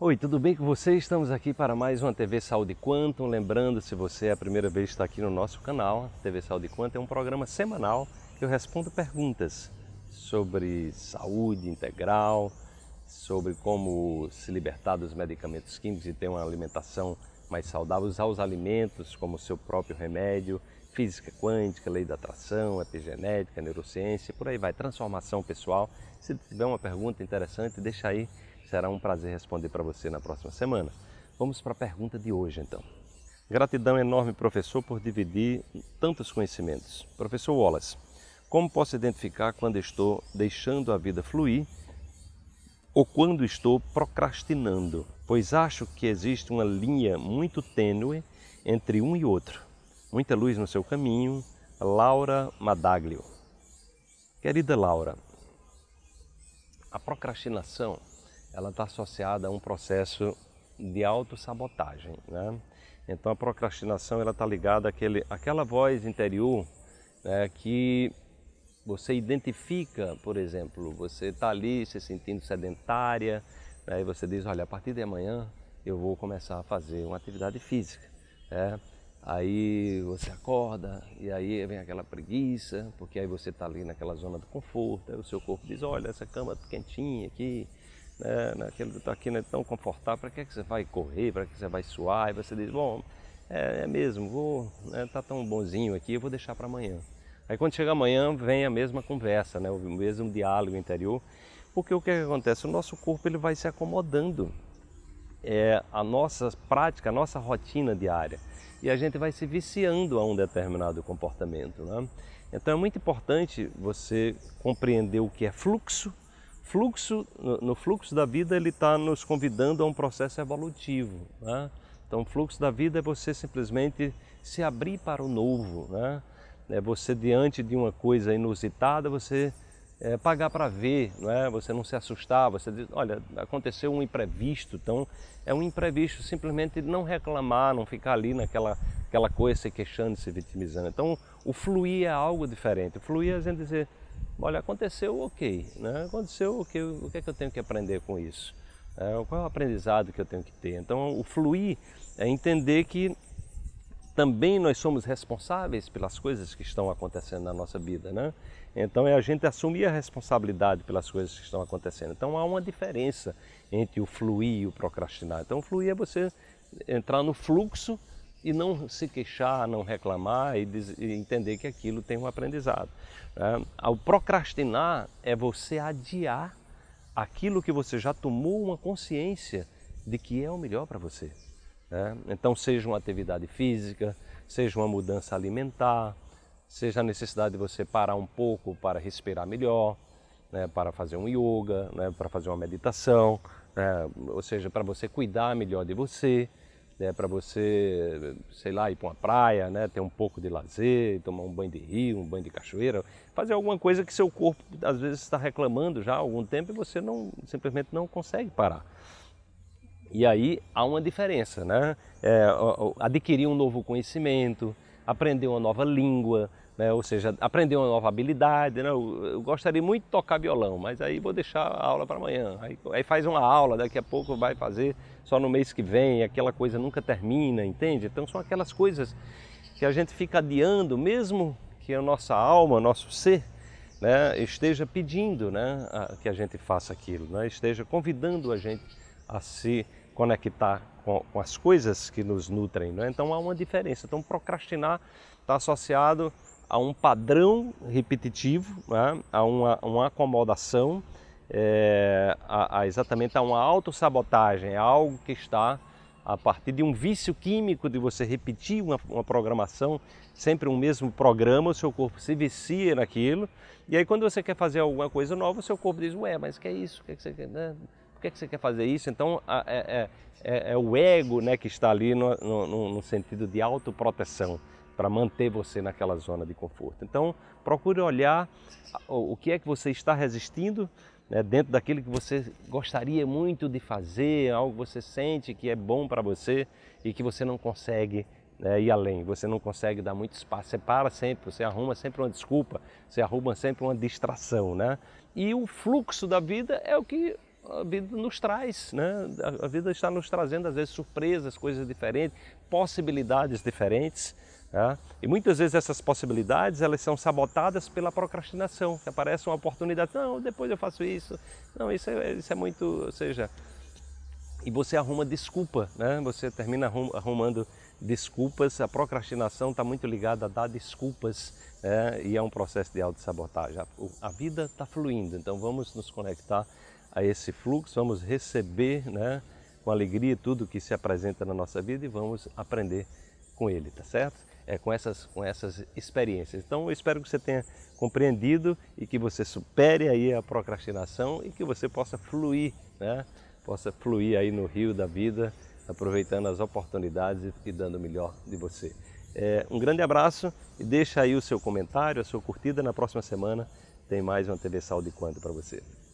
Oi, tudo bem com vocês? Estamos aqui para mais uma TV Saúde Quantum. Lembrando, se você é a primeira vez que está aqui no nosso canal, a TV Saúde Quantum é um programa semanal que eu respondo perguntas sobre saúde integral, sobre como se libertar dos medicamentos químicos e ter uma alimentação mais saudável, usar os alimentos como seu próprio remédio, física quântica, lei da atração, epigenética, neurociência, por aí vai, transformação pessoal. Se tiver uma pergunta interessante, deixa aí Será um prazer responder para você na próxima semana. Vamos para a pergunta de hoje, então. Gratidão enorme, professor, por dividir tantos conhecimentos. Professor Wallace, como posso identificar quando estou deixando a vida fluir ou quando estou procrastinando? Pois acho que existe uma linha muito tênue entre um e outro. Muita luz no seu caminho, Laura Madaglio. Querida Laura, a procrastinação ela está associada a um processo de autossabotagem, né? Então a procrastinação ela está ligada àquele, àquela voz interior né, que você identifica, por exemplo, você está ali se sentindo sedentária, né, e você diz, olha, a partir de amanhã eu vou começar a fazer uma atividade física. Né? Aí você acorda e aí vem aquela preguiça, porque aí você está ali naquela zona do conforto, aí o seu corpo diz, olha, essa cama tá quentinha aqui, né, naquele daqui tá não é tão confortável, para que, é que você vai correr, para que você vai suar? E você diz, bom, é, é mesmo, vou, né, tá tão bonzinho aqui, eu vou deixar para amanhã. Aí quando chega amanhã vem a mesma conversa, né, o mesmo diálogo interior, porque o que, que acontece? O nosso corpo ele vai se acomodando. É a nossa prática, a nossa rotina diária. E a gente vai se viciando a um determinado comportamento. Né? Então é muito importante você compreender o que é fluxo fluxo, no fluxo da vida, ele está nos convidando a um processo evolutivo. Né? Então, o fluxo da vida é você simplesmente se abrir para o novo. Né? É você, diante de uma coisa inusitada, você é, pagar para ver, né? você não se assustar, você diz, olha, aconteceu um imprevisto, então é um imprevisto, simplesmente não reclamar, não ficar ali naquela aquela coisa se queixando, se vitimizando. Então, o fluir é algo diferente. O fluir é vezes dizer, olha, aconteceu ok, né? aconteceu ok, o que é que eu tenho que aprender com isso? É, qual é o aprendizado que eu tenho que ter? Então, o fluir é entender que também nós somos responsáveis pelas coisas que estão acontecendo na nossa vida, né? Então é a gente assumir a responsabilidade pelas coisas que estão acontecendo. Então há uma diferença entre o fluir e o procrastinar. Então, o fluir é você entrar no fluxo e não se queixar, não reclamar e, dizer, e entender que aquilo tem um aprendizado. Né? Ao procrastinar é você adiar aquilo que você já tomou uma consciência de que é o melhor para você. Né? Então, seja uma atividade física, seja uma mudança alimentar, seja a necessidade de você parar um pouco para respirar melhor, né? para fazer um yoga, né? para fazer uma meditação, né? ou seja, para você cuidar melhor de você. Né, para você, sei lá, ir para uma praia, né, ter um pouco de lazer, tomar um banho de rio, um banho de cachoeira, fazer alguma coisa que seu corpo às vezes está reclamando já há algum tempo e você não, simplesmente não consegue parar. E aí há uma diferença, né? É, adquirir um novo conhecimento, aprender uma nova língua, né? ou seja, aprender uma nova habilidade. Né? Eu, eu, gostaria muito de tocar violão, mas aí vou deixar a aula para amanhã. Aí, aí faz uma aula, daqui a pouco vai fazer só no mês que vem, aquela coisa nunca termina, entende? Então são aquelas coisas que a gente fica adiando, mesmo que a nossa alma, nosso ser, né, esteja pedindo né, a, que a gente faça aquilo, né, esteja convidando a gente a se conectar com, com as coisas que nos nutrem. Né? Então há uma diferença. Então procrastinar está associado a um padrão repetitivo, né? a uma, uma acomodação, é, a, exatamente a uma autossabotagem, é algo que está a partir de um vício químico de você repetir uma, uma programação, sempre o um mesmo programa, o seu corpo se vicia naquilo. E aí quando você quer fazer alguma coisa nova, o seu corpo diz, ué, mas que é isso? O que, é que você quer? Né? Por que, é que você quer fazer isso? Então é, é, é, é o ego né, que está ali no, no, no sentido de autoproteção para manter você naquela zona de conforto. Então procure olhar o que é que você está resistindo né, dentro daquilo que você gostaria muito de fazer, algo que você sente que é bom para você e que você não consegue né, ir além, você não consegue dar muito espaço, você para sempre, você arruma sempre uma desculpa, você arruma sempre uma distração, né? E o fluxo da vida é o que a vida nos traz, né? A vida está nos trazendo às vezes surpresas, coisas diferentes, possibilidades diferentes. É? E muitas vezes essas possibilidades elas são sabotadas pela procrastinação, que aparece uma oportunidade, não, depois eu faço isso, não, isso é, isso é muito, ou seja, e você arruma desculpa, né? Você termina arrumando desculpas. A procrastinação está muito ligada a dar desculpas né? e é um processo de autossabotagem. A vida está fluindo, então vamos nos conectar a esse fluxo, vamos receber né, com alegria tudo que se apresenta na nossa vida e vamos aprender com ele, tá certo? é, com, essas, com essas experiências. Então eu espero que você tenha compreendido e que você supere aí a procrastinação e que você possa fluir, né? possa fluir aí no rio da vida, aproveitando as oportunidades e dando o melhor de você. É, um grande abraço e deixa aí o seu comentário, a sua curtida. Na próxima semana tem mais uma TV Saúde Quanto para você.